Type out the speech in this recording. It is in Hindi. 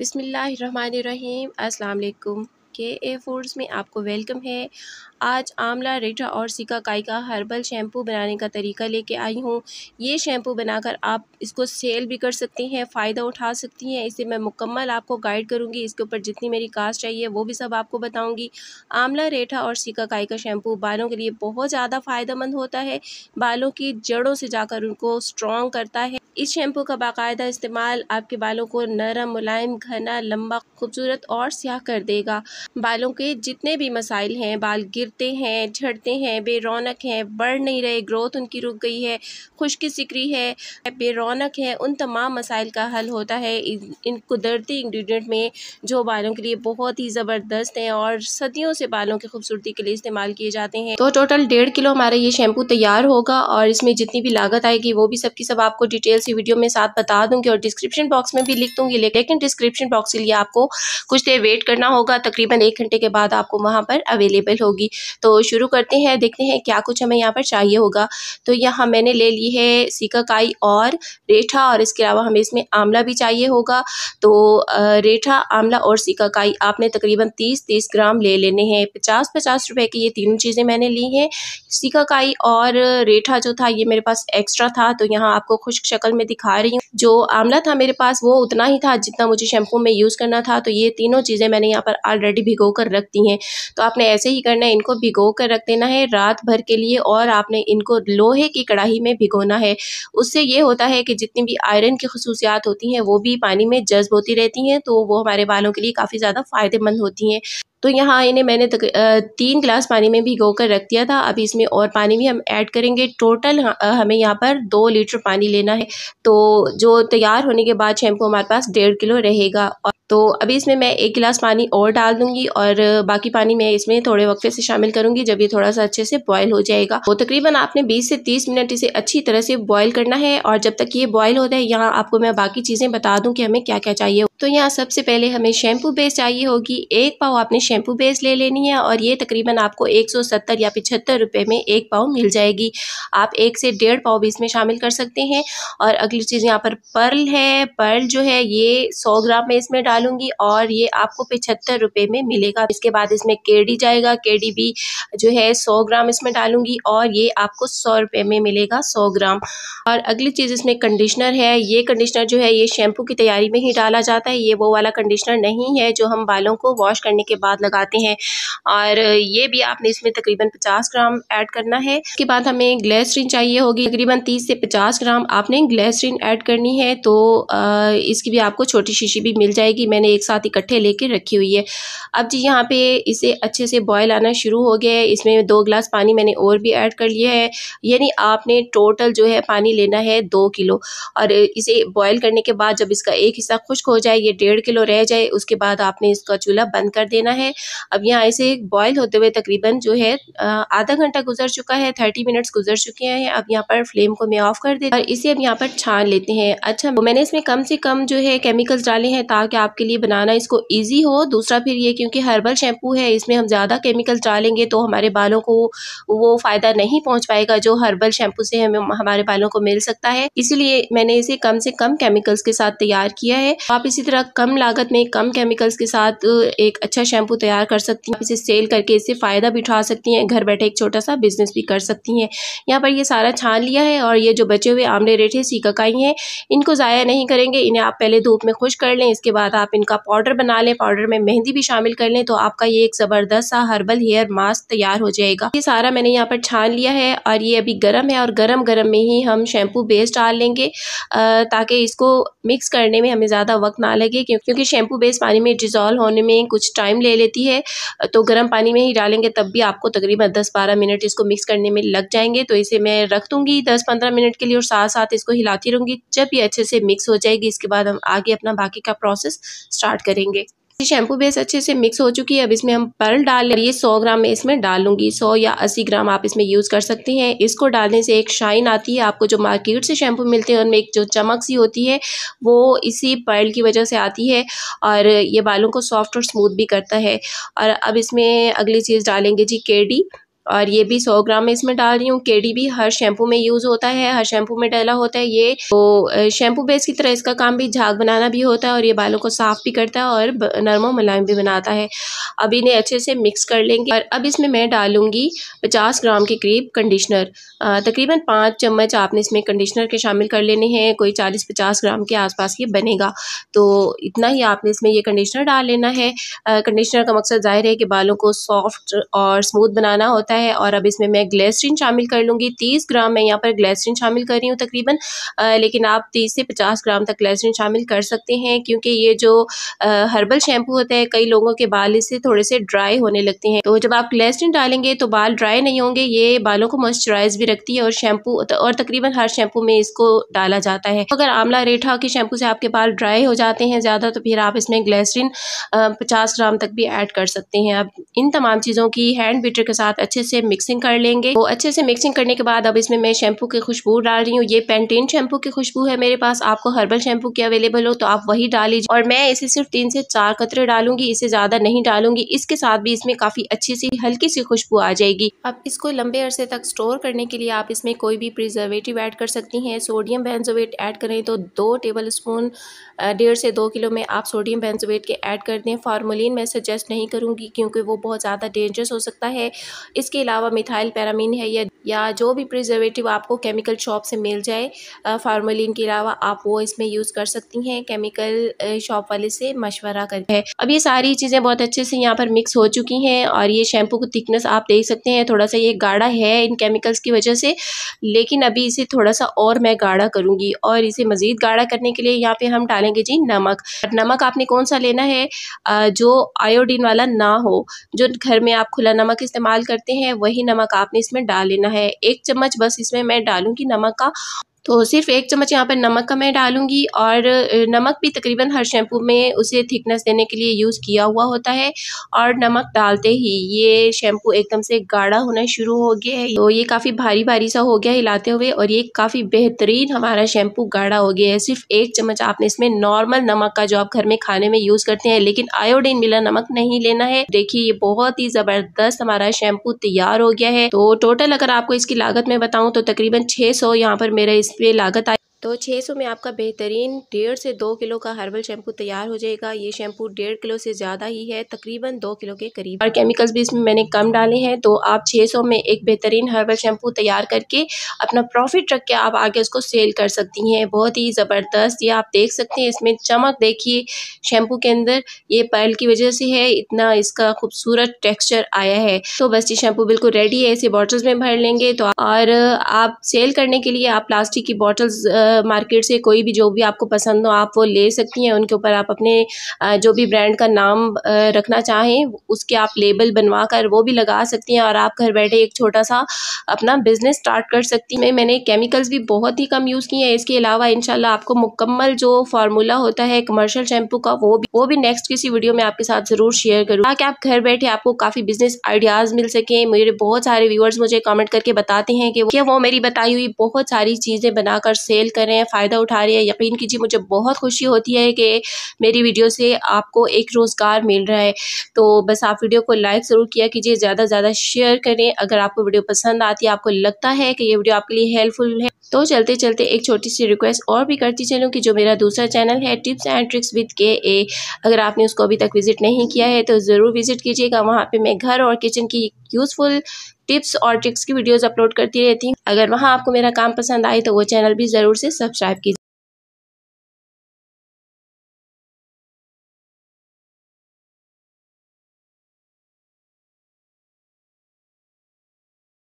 बिसमीम् अल्लाम के ए फूड्स में आपको वेलकम है आज आमला रेठा और सिकाकाई का हर्बल शैम्पू बनाने का तरीका लेके आई हूँ ये शैम्पू बनाकर आप इसको सेल भी कर सकती हैं फ़ायदा उठा सकती हैं इसे मैं मुकम्मल आपको गाइड करूँगी इसके ऊपर जितनी मेरी कास्ट चाहिए वो भी सब आपको बताऊँगी आमला रेठा और सिकाकाई का शैम्पू बालों के लिए बहुत ज़्यादा फ़ायदेमंद होता है बालों की जड़ों से जाकर उनको स्ट्रॉन्ग करता है इस शैम्पू का बाकायदा इस्तेमाल आपके बालों को नरम मुलायम घना लंबा खूबसूरत और स्याह कर देगा बालों के जितने भी मसाइल हैं बाल गिरते हैं झड़ते हैं रौनक हैं बढ़ नहीं रहे ग्रोथ उनकी रुक गई है खुश्क सिकरी है रौनक है उन तमाम मसाइल का हल होता है इन, इन कुदरती इंग्रेडिएंट में जो बालों के लिए बहुत ही ज़बरदस्त हैं और सदियों से बालों की खूबसूरती के लिए इस्तेमाल किए जाते हैं तो टोटल डेढ़ किलो हमारा ये शैम्पू तैयार होगा और इसमें जितनी भी लागत आएगी वो भी सबकी सब आपको डिटेल से वीडियो में साथ बता दूंगी और डिस्क्रिप्शन बॉक्स में भी लिख दूंगी लेकिन डिस्क्रिप्शन बॉक्स के लिए आपको कुछ देर वेट करना होगा तकरीबन तकरीबन एक घंटे के बाद आपको वहाँ पर अवेलेबल होगी तो शुरू करते हैं देखते हैं क्या कुछ हमें यहाँ पर चाहिए होगा तो यहाँ मैंने ले ली है सिकाकाई और रेठा और इसके अलावा हमें इसमें आंवला भी चाहिए होगा तो रेठा आंवला और सिकाकाई आपने तकरीबन तीस तीस ग्राम ले लेने हैं पचास पचास रुपये की ये तीनों चीज़ें मैंने ली हैं सिकाकाई और रेठा जो था ये मेरे पास एक्स्ट्रा था तो यहाँ आपको खुश्क शक्ल में दिखा रही हूँ जो आंवला था मेरे पास वो उतना ही था जितना मुझे शैम्पू में यूज़ करना था तो ये तीनों चीज़ें मैंने यहाँ पर ऑलरेडी भिगो कर रखती हैं तो आपने ऐसे ही करना है इनको भिगो कर रख देना है रात भर के लिए और आपने इनको लोहे की कढ़ाई में भिगोना है उससे ये होता है कि जितनी भी आयरन की खसूसियात होती हैं वो भी पानी में जज्ब होती रहती हैं तो वो हमारे बालों के लिए काफ़ी ज़्यादा फ़ायदेमंद होती हैं तो यहाँ इन्हें मैंने तक, तीन ग्लास पानी में भिगो कर रख दिया था अब इसमें और पानी भी हम ऐड करेंगे टोटल हमें यहाँ पर दो लीटर पानी लेना है तो जो तैयार होने के बाद शैम्पू हमारे पास डेढ़ किलो रहेगा और तो अभी इसमें मैं एक गिलास पानी और डाल दूंगी और बाकी पानी मैं इसमें थोड़े वक्फे से शामिल करूंगी जब ये थोड़ा सा अच्छे से बॉयल हो जाएगा तो तकरीबन आपने बीस से तीस मिनट इसे अच्छी तरह से बॉयल करना है और जब तक ये बॉयल होता है यहाँ आपको मैं बाकी चीज़ें बता दूँ कि हमें क्या क्या चाहिए तो यहाँ सबसे पहले हमें शैम्पू बेस चाहिए होगी एक पाव आपने शैम्पू बेस ले लेनी है और ये तकरीबन आपको सत्तर या पिछहत्तर रुपये में एक पाव मिल जाएगी आप एक से डेढ़ पाव भी इसमें शामिल कर सकते हैं और अगली चीज़ यहाँ पर पर्ल है पर्ल जो है ये सौ ग्राम में इसमें डाल डालूंगी और ये आपको पिछहत्तर रुपये में मिलेगा इसके बाद इसमें केडी जाएगा केडी भी जो है सौ ग्राम इसमें डालूंगी और ये आपको सौ रुपये में मिलेगा सौ ग्राम और अगली चीज़ इसमें कंडीशनर है ये कंडीशनर जो है ये शैम्पू की तैयारी में ही डाला जाता है ये वो वाला कंडीशनर नहीं है जो हम बालों को वॉश करने के बाद लगाते हैं और ये भी आपने इसमें तकरीबन पचास ग्राम ऐड करना है इसके बाद हमें ग्लेसरीन चाहिए होगी तकरीबन तीस से पचास ग्राम आपने ग्लेसरीन ऐड करनी है तो इसकी भी आपको छोटी शीशी भी मिल जाएगी की मैंने एक साथ इकट्ठे लेके रखी हुई है अब जी यहाँ पे इसे अच्छे से बॉयल आना शुरू हो गया है इसमें दो गिलास पानी मैंने और भी ऐड कर लिया है यानी आपने टोटल जो है पानी लेना है दो किलो और इसे बॉयल करने के बाद जब इसका एक हिस्सा खुश्क हो जाए ये डेढ़ किलो रह जाए उसके बाद आपने इसका चूल्हा बंद कर देना है अब यहाँ इसे बॉयल होते हुए तकरीबन जो है आधा घंटा गुजर चुका है थर्टी मिनट्स गुजर चुके हैं अब यहाँ पर फ्लेम को मैं ऑफ कर दे और इसे अब यहाँ पर छान लेते हैं अच्छा मैंने इसमें कम से कम जो है केमिकल्स डाले हैं ताकि आप आपके लिए बनाना इसको ईजी हो दूसरा फिर ये क्योंकि हर्बल शैम्पू है इसमें हम ज़्यादा केमिकल डालेंगे तो हमारे बालों को वो फ़ायदा नहीं पहुँच पाएगा जो हर्बल शैम्पू से हमें हमारे बालों को मिल सकता है इसीलिए मैंने इसे कम से कम केमिकल्स के साथ तैयार किया है आप इसी तरह कम लागत में कम केमिकल्स के साथ एक अच्छा शैम्पू तैयार कर सकती हैं आप इसे सेल करके इससे फ़ायदा भी उठा सकती हैं घर बैठे एक छोटा सा बिजनेस भी कर सकती हैं यहाँ पर ये सारा छान लिया है और ये जो बचे हुए आमले रेठे सीकाकाई हैं इनको ज़ाया नहीं करेंगे इन्हें आप पहले धूप में खुश कर लें इसके बाद आप आप इनका पाउडर बना लें पाउडर में मेहंदी भी शामिल कर लें तो आपका ये एक ज़बरदस्त सा हर्बल हेयर मास्क तैयार हो जाएगा ये सारा मैंने यहाँ पर छान लिया है और ये अभी गर्म है और गर्म गर्म में ही हम शैम्पू बेस डाल लेंगे ताकि इसको मिक्स करने में हमें ज़्यादा वक्त ना लगे क्योंकि शैम्पू बेस पानी में डिज़ोल्व होने में कुछ टाइम ले लेती है तो गर्म पानी में ही डालेंगे तब भी आपको तकरीबन दस बारह मिनट इसको मिक्स करने में लग जाएंगे तो इसे मैं रख दूंगी दस पंद्रह मिनट के लिए और साथ साथ इसको हिलाती रहूँगी जब ये अच्छे से मिक्स हो जाएगी इसके बाद हम आगे अपना बाकी का प्रोसेस स्टार्ट करेंगे शैम्पू बेस अच्छे से मिक्स हो चुकी है अब इसमें हम पर्ल डाल ये 100 ग्राम में इसमें डालूंगी 100 या 80 ग्राम आप इसमें यूज़ कर सकते हैं इसको डालने से एक शाइन आती है आपको जो मार्केट से शैम्पू मिलते हैं उनमें एक जो चमक सी होती है वो इसी पर्ल की वजह से आती है और ये बालों को सॉफ्ट और स्मूथ भी करता है और अब इसमें अगली चीज़ डालेंगे जी केडी और ये भी सौ ग्राम में इसमें डाल रही हूँ केड़ी भी हर शैम्पू में यूज़ होता है हर शैम्पू में डाला होता है ये तो शैम्पू बेस की तरह इसका काम भी झाग बनाना भी होता है और ये बालों को साफ भी करता है और नरमो मुलायम भी बनाता है अब इन्हें अच्छे से मिक्स कर लेंगे और अब इसमें मैं डालूँगी पचास ग्राम के करीब कंडीशनर तकरीबन पाँच चम्मच आपने इसमें कंडीशनर के शामिल कर लेने हैं कोई चालीस पचास ग्राम के आसपास ये बनेगा तो इतना ही आपने इसमें ये कंडीशनर डाल लेना है कंडीशनर का मकसद ज़ाहिर है कि बालों को सॉफ्ट और स्मूथ बनाना होता है जाता है और अब इसमें मैं ग्लेसरीन शामिल कर लूँगी तीस ग्राम मैं यहाँ पर ग्लेसरीन शामिल कर रही हूँ तकरीबन लेकिन आप तीस से पचास ग्राम तक ग्लेसरीन शामिल कर सकते हैं क्योंकि ये जो हर्बल शैम्पू होता है कई लोगों के बाल इससे थोड़े से ड्राई होने लगते हैं तो जब आप ग्लेसरीन डालेंगे तो बाल ड्राई नहीं होंगे ये बालों को मॉइस्चराइज भी रखती है और शैम्पू और तकरीबन हर शैम्पू में इसको डाला जाता है अगर आमला रेठा के शैम्पू से आपके बाल ड्राई हो जाते हैं ज़्यादा तो फिर आप इसमें ग्लेसरीन पचास ग्राम तक भी ऐड कर सकते हैं अब इन तमाम चीज़ों की हैंड बीटर के साथ अच्छे से मिक्सिंग कर लेंगे तो अच्छे से मिक्सिंग करने के बाद अब इसमें मैं शैम्पू की खुशबू डाल रही हूँ ये पेंटेन शैम्पू की खुशबू है मेरे पास आपको हर्बल शैम्पू की अवेलेबल हो तो आप वही डाल और मैं इसे सिर्फ तीन से चार कतरे डालूंगी इसे ज्यादा नहीं डालूंगी इसके साथ भी इसमें काफी अच्छी सी हल्की सी खुशबू आ जाएगी अब इसको लंबे अरसे तक स्टोर करने के लिए आप इसमें कोई भी प्रिजर्वेटिव एड कर सकती है सोडियम बेंजोवेट एड करें तो दो टेबल स्पून डेढ़ से दो किलो में आप सोडियम बेंजोवेट के एड कर दें फार्मोलिन मैं सजेस्ट नहीं करूंगी क्योंकि वो बहुत ज़्यादा डेंजरस हो सकता है इसके इसके अलावा मिथाइल पैरामीन है या या जो भी प्रिजर्वेटिव आपको केमिकल शॉप से मिल जाए फार्मोलिन के अलावा आप वो इसमें यूज़ कर सकती हैं केमिकल शॉप वाले से मशवरा करके अब ये सारी चीज़ें बहुत अच्छे से यहाँ पर मिक्स हो चुकी हैं और ये शैम्पू की थिकनेस आप देख सकते हैं थोड़ा सा ये गाढ़ा है इन केमिकल्स की वजह से लेकिन अभी इसे थोड़ा सा और मैं गाढ़ा करूँगी और इसे मज़ीद गाढ़ा करने के लिए यहाँ पे हम डालेंगे जी नमक नमक आपने कौन सा लेना है जो आयोडीन वाला ना हो जो घर में आप खुला नमक इस्तेमाल करते हैं है वही नमक आपने इसमें डाल लेना है एक चम्मच बस इसमें मैं डालूंगी नमक का तो सिर्फ एक चम्मच यहाँ पर नमक का मैं डालूंगी और नमक भी तकरीबन हर शैम्पू में उसे थिकनेस देने के लिए यूज़ किया हुआ होता है और नमक डालते ही ये शैम्पू एकदम से गाढ़ा होना शुरू हो गया है तो ये काफ़ी भारी भारी सा हो गया हिलाते हुए और ये काफ़ी बेहतरीन हमारा शैम्पू गाढ़ा हो गया है सिर्फ एक चम्मच आपने इसमें नॉर्मल नमक का जो आप घर में खाने में यूज़ करते हैं लेकिन आयोडीन मिला नमक नहीं लेना है देखिए ये बहुत ही ज़बरदस्त हमारा शैम्पू तैयार हो गया है तो टोटल अगर आपको इसकी लागत में बताऊँ तो तकरीबन छः सौ यहाँ पर मेरा इस 被拉过来。तो 600 में आपका बेहतरीन डेढ़ से दो किलो का हर्बल शैम्पू तैयार हो जाएगा ये शैम्पू डेढ़ किलो से ज़्यादा ही है तकरीबन दो किलो के करीब और केमिकल्स भी इसमें मैंने कम डाले हैं तो आप 600 में एक बेहतरीन हर्बल शैम्पू तैयार करके अपना प्रॉफिट रख के आप आगे उसको सेल कर सकती हैं बहुत ही ज़बरदस्त ये आप देख सकते हैं इसमें चमक देखिए शैम्पू के अंदर ये पैल की वजह से है इतना इसका खूबसूरत टेक्स्चर आया है तो बस ये शैम्पू बिल्कुल रेडी है इसे बॉटल्स में भर लेंगे तो और आप सेल करने के लिए आप प्लास्टिक की बॉटल्स मार्केट से कोई भी जो भी आपको पसंद हो आप वो ले सकती हैं उनके ऊपर आप अपने जो भी ब्रांड का नाम रखना चाहें उसके आप लेबल बनवा कर वो भी लगा सकती हैं और आप घर बैठे एक छोटा सा अपना बिज़नेस स्टार्ट कर सकती हैं मैंने केमिकल्स भी बहुत ही कम यूज़ किए हैं इसके अलावा इन आपको मुकम्मल जो फार्मूला होता है कमर्शल शैम्पू का वो भी वो भी नेक्स्ट किसी वीडियो में आपके साथ ज़रूर शेयर करूँ ताकि आप घर बैठे आपको काफ़ी बिज़नेस आइडियाज़ मिल सकें मेरे बहुत सारे व्यूअर्स मुझे कमेंट करके बताते हैं कि वो मेरी बताई हुई बहुत सारी चीज़ें बनाकर सेल कर कर रहे हैं फ़ायदा उठा रहे हैं यकीन कीजिए मुझे बहुत खुशी होती है कि मेरी वीडियो से आपको एक रोज़गार मिल रहा है तो बस आप वीडियो को लाइक ज़रूर किया कीजिए ज़्यादा से ज़्यादा शेयर करें अगर आपको वीडियो पसंद आती है आपको लगता है कि ये वीडियो आपके लिए हेल्पफुल है तो चलते चलते एक छोटी सी रिक्वेस्ट और भी करती चलूँ कि जो मेरा दूसरा चैनल है टिप्स एंड ट्रिक्स विद के ए अगर आपने उसको अभी तक विज़िट नहीं किया है तो ज़रूर विज़िट कीजिएगा वहाँ पर मैं घर और किचन की यूज़फुल टिप्स और ट्रिक्स की वीडियोज़ अपलोड करती रहती हूँ अगर वहाँ आपको मेरा काम पसंद आए तो वो चैनल भी ज़रूर से सब्सक्राइब कीजिए